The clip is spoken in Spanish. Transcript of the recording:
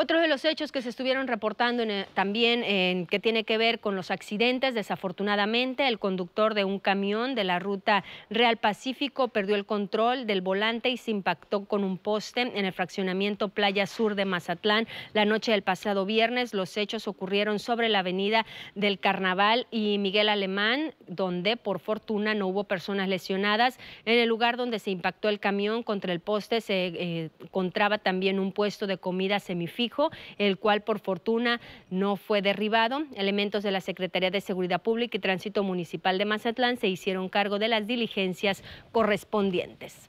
Otro de los hechos que se estuvieron reportando eh, también que tiene que ver con los accidentes, desafortunadamente, el conductor de un camión de la ruta Real Pacífico perdió el control del volante y se impactó con un poste en el fraccionamiento Playa Sur de Mazatlán. La noche del pasado viernes, los hechos ocurrieron sobre la avenida del Carnaval y Miguel Alemán, donde por fortuna no hubo personas lesionadas. En el lugar donde se impactó el camión contra el poste se eh, encontraba también un puesto de comida semifinal el cual por fortuna no fue derribado. Elementos de la Secretaría de Seguridad Pública y Tránsito Municipal de Mazatlán se hicieron cargo de las diligencias correspondientes.